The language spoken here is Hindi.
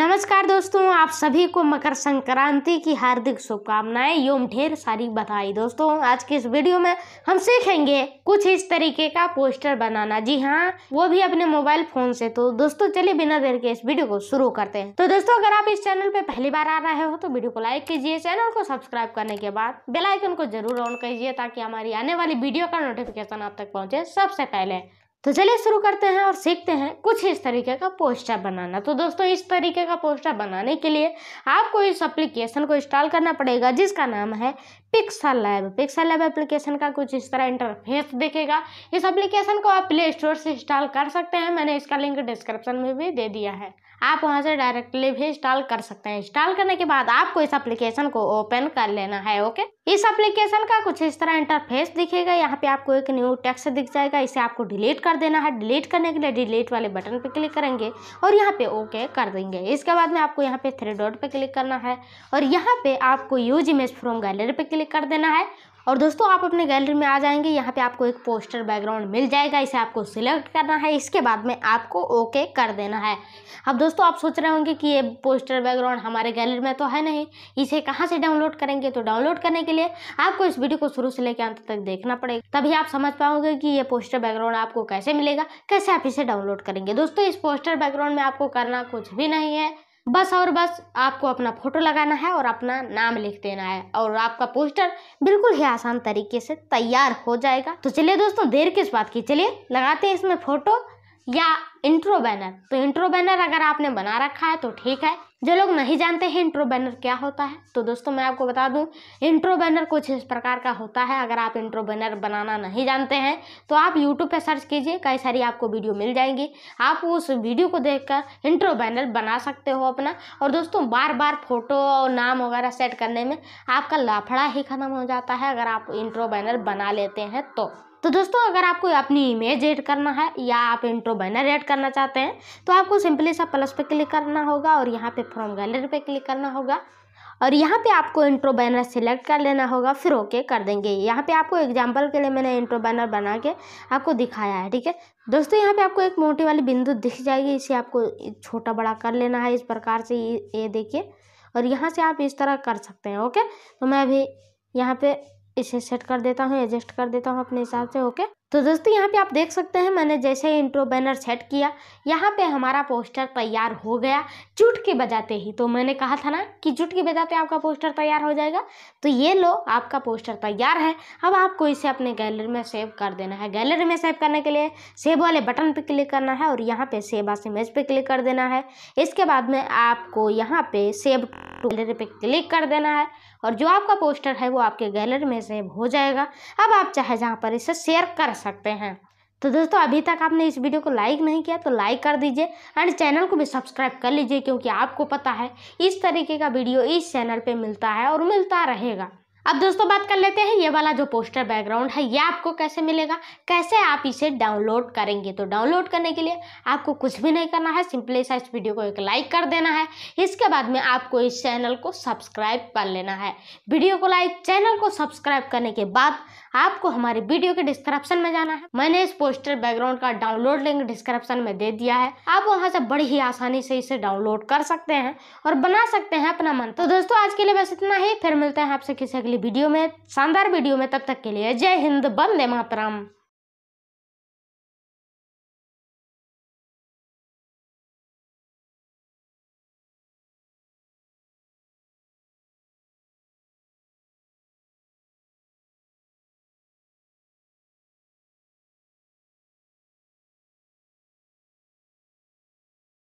नमस्कार दोस्तों आप सभी को मकर संक्रांति की हार्दिक शुभकामनाएं योम ढेर सारी बधाई दोस्तों आज की इस वीडियो में हम सीखेंगे कुछ इस तरीके का पोस्टर बनाना जी हाँ वो भी अपने मोबाइल फोन से तो दोस्तों चलिए बिना देर के इस वीडियो को शुरू करते हैं तो दोस्तों अगर आप इस चैनल पे पहली बार आ रहे हो तो वीडियो को लाइक कीजिए चैनल को सब्सक्राइब करने के बाद बेलाइकन को जरूर ऑन कीजिए ताकि हमारी आने वाली वीडियो का नोटिफिकेशन आप तक पहुँचे सबसे पहले तो चलिए शुरू करते हैं और सीखते हैं कुछ इस तरीके का पोस्टर बनाना तो दोस्तों इस तरीके का पोस्टर बनाने के लिए आपको इस एप्लीकेशन को इंस्टॉल करना पड़ेगा जिसका नाम है Pixel Lab Pixel Lab application का कुछ इस तरह इंटरफेस दिखेगा इस एप्लीकेशन को आप प्ले स्टोर से इंस्टॉल कर सकते हैं मैंने इसका लिंक डिस्क्रिप्शन में भी दे दिया है आप वहां से डायरेक्टली भी इंस्टॉल कर सकते हैं इंस्टॉल करने के बाद आपको इस एप्लीकेशन को ओपन कर लेना है ओके इस एप्लीकेशन का कुछ इस तरह इंटरफेस दिखेगा यहाँ पे आपको एक न्यू टेक्स्ट दिख जाएगा इसे आपको डिलीट कर देना है डिलीट करने के लिए डिलीट वाले बटन पे क्लिक करेंगे और यहाँ पे ओके कर देंगे इसके बाद में आपको यहाँ पे थ्री डॉट पे क्लिक करना है और यहाँ पे आपको यूज इमेज फ्रॉम गैलरी पे क्लिक कर देना है और दोस्तों आप अपने गैलरी में आ जाएंगे यहाँ पे आपको एक पोस्टर बैकग्राउंड मिल जाएगा इसे आपको सिलेक्ट करना है इसके बाद में आपको ओके कर देना है अब दोस्तों आप सोच रहे होंगे कि ये पोस्टर बैकग्राउंड हमारे गैलरी में तो है नहीं इसे कहाँ से डाउनलोड करेंगे तो डाउनलोड करने के लिए आपको इस वीडियो को शुरू से लेकर अंत तक देखना पड़ेगा तभी आप समझ पाओगे कि ये पोस्टर बैकग्राउंड आपको कैसे मिलेगा कैसे आप इसे डाउनलोड करेंगे दोस्तों इस पोस्टर बैकग्राउंड में आपको करना कुछ भी नहीं है बस और बस आपको अपना फ़ोटो लगाना है और अपना नाम लिख देना है और आपका पोस्टर बिल्कुल ही आसान तरीके से तैयार हो जाएगा तो चलिए दोस्तों देर किस बात की चलिए लगाते हैं इसमें फ़ोटो या इंट्रो बैनर तो इंट्रो बैनर अगर आपने बना रखा है तो ठीक है जो लोग नहीं जानते हैं इंट्रो बैनर क्या होता है तो दोस्तों मैं आपको बता दूं इंट्रो बैनर कुछ इस प्रकार का होता है अगर आप इंट्रो बैनर बनाना नहीं जानते हैं तो आप यूट्यूब पर सर्च कीजिए कई सारी आपको वीडियो मिल जाएंगी आप उस वीडियो को देखकर इंट्रो बैनर बना सकते हो अपना और दोस्तों बार बार फोटो और नाम वगैरह सेट करने में आपका लाफड़ा ही खत्म हो जाता है अगर आप इंट्रो बैनर बना लेते हैं तो तो दोस्तों अगर आपको अपनी इमेज एड करना है या आप इंट्रो बैनर एड करना चाहते हैं तो आपको सिंपली सा प्लस पे क्लिक करना होगा और यहाँ पे फ्रॉम गैलरी पे क्लिक करना होगा और यहाँ पे आपको इंट्रो बैनर सेलेक्ट कर लेना होगा फिर ओके कर देंगे यहाँ पे आपको एग्जांपल के लिए मैंने इंट्रो बैनर बना के आपको दिखाया है ठीक है दोस्तों यहाँ पे आपको एक मोटी वाली बिंदु दिख जाएगी इसे आपको छोटा बड़ा कर लेना है इस प्रकार से ये देखिए और यहाँ से आप इस तरह कर सकते हैं ओके तो मैं अभी यहाँ पर इसे सेट कर देता हूँ एडजस्ट कर देता हूँ अपने हिसाब से ओके तो दोस्तों यहाँ पे आप देख सकते हैं मैंने जैसे इंट्रो बैनर सेट किया यहाँ पे हमारा पोस्टर तैयार हो गया चुटकी बजाते ही तो मैंने कहा था ना कि चुटकी बजाते आपका पोस्टर तैयार हो जाएगा तो ये लो आपका पोस्टर तैयार है अब आपको इसे अपने गैलरी में सेव कर देना है गैलरी में सेव करने के लिए सेव वाले बटन पर क्लिक करना है और यहाँ पे सेव आस इमेज पे क्लिक कर देना है इसके बाद में आपको यहाँ पे सेव गैलरी पे क्लिक कर देना है और जो आपका पोस्टर है वो आपके गैलरी में सेव हो जाएगा अब आप चाहे जहाँ पर इसे शेयर कर सकते हैं तो दोस्तों अभी तक आपने इस वीडियो को लाइक नहीं किया तो लाइक कर दीजिए एंड चैनल को भी सब्सक्राइब कर लीजिए क्योंकि आपको पता है इस तरीके का वीडियो इस चैनल पे मिलता है और मिलता रहेगा अब दोस्तों बात कर लेते हैं ये वाला जो पोस्टर बैकग्राउंड है ये आपको कैसे मिलेगा कैसे आप इसे डाउनलोड करेंगे तो डाउनलोड करने के लिए आपको कुछ भी नहीं करना है सिंपली सा इस वीडियो को एक लाइक कर देना है इसके बाद में आपको इस चैनल को सब्सक्राइब कर लेना है वीडियो को लाइक चैनल को सब्सक्राइब करने के बाद आपको हमारे वीडियो के डिस्क्रिप्शन में जाना है मैंने इस पोस्टर बैकग्राउंड का डाउनलोड लिंक डिस्क्रिप्शन में दे दिया है आप वहाँ से बड़ी ही आसानी से इसे डाउनलोड कर सकते हैं और बना सकते हैं अपना मन तो दोस्तों आज के लिए बस इतना ही फिर मिलते हैं आपसे किसी अगली अगली वीडियो में शानदार वीडियो में तब तक के लिए जय हिंद बंदे मातराम